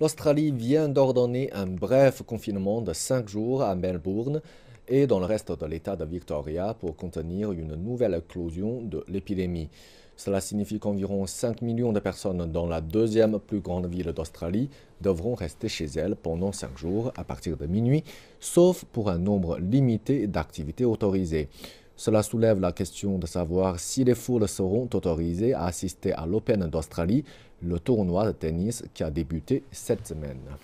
L'Australie vient d'ordonner un bref confinement de 5 jours à Melbourne et dans le reste de l'État de Victoria pour contenir une nouvelle éclosion de l'épidémie. Cela signifie qu'environ 5 millions de personnes dans la deuxième plus grande ville d'Australie devront rester chez elles pendant 5 jours à partir de minuit, sauf pour un nombre limité d'activités autorisées. Cela soulève la question de savoir si les foules seront autorisées à assister à l'Open d'Australie, le tournoi de tennis qui a débuté cette semaine.